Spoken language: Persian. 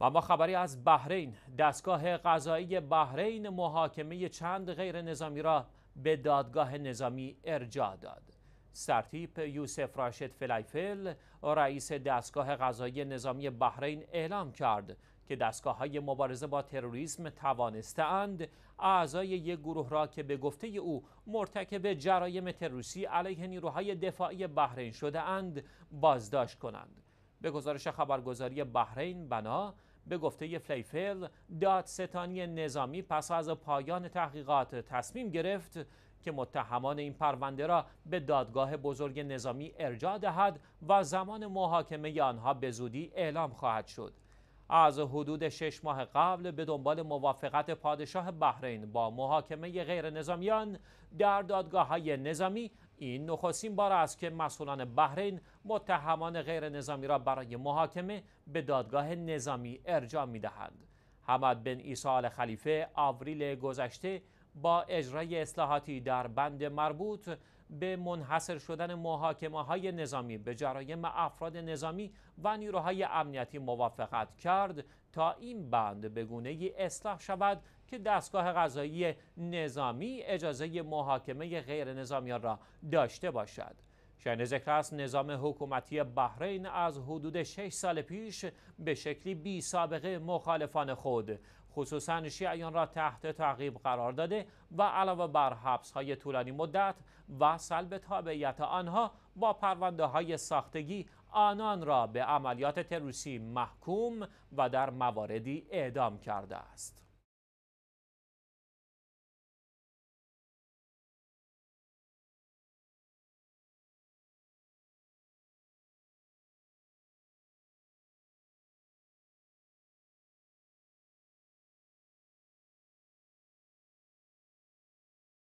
و ما خبری از بحرین دستگاه قضایی بحرین محاکمه چند غیر نظامی را به دادگاه نظامی ارجاع داد سرتیپ یوسف راشد فلایفل رئیس دستگاه قضایی نظامی بحرین اعلام کرد که دستگاه های مبارزه با تروریسم توانستند اعضای یک گروه را که به گفته او مرتکب جرایم تروریستی علیه نیروهای دفاعی بحرین شده اند بازداشت کنند به گزارش خبرگزاری بحرین بنا به گفته فلیفل دادستانی نظامی پس از پایان تحقیقات تصمیم گرفت که متهمان این پرونده را به دادگاه بزرگ نظامی ارجاع دهد و زمان محاکمه آنها به زودی اعلام خواهد شد. از حدود شش ماه قبل به دنبال موافقت پادشاه بحرین با محاکمه غیر نظامیان در دادگاه های نظامی این نخستین بار است که مسئولان بحرین متهمان غیر نظامی را برای محاکمه به دادگاه نظامی ارجاع می دهند. حمد بن عیسی آل خلیفه آوریل گذشته با اجرای اصلاحاتی در بند مربوط به منحصر شدن محاکمه های نظامی به جرایم افراد نظامی و نیروهای امنیتی موافقت کرد تا این بند به گونه اصلاح شود که دستگاه قضایی نظامی اجازه محاکمه غیر نظامیان را داشته باشد. شاید ذکر است نظام حکومتی بحرین از حدود 6 سال پیش به شکلی بی سابقه مخالفان خود خصوصا شیعیان را تحت تعقیب قرار داده و علاوه بر حبس های طولانی مدت و سلب تابعیت آنها با پرونده های ساختگی آنان را به عملیات تروریستی محکوم و در مواردی اعدام کرده است.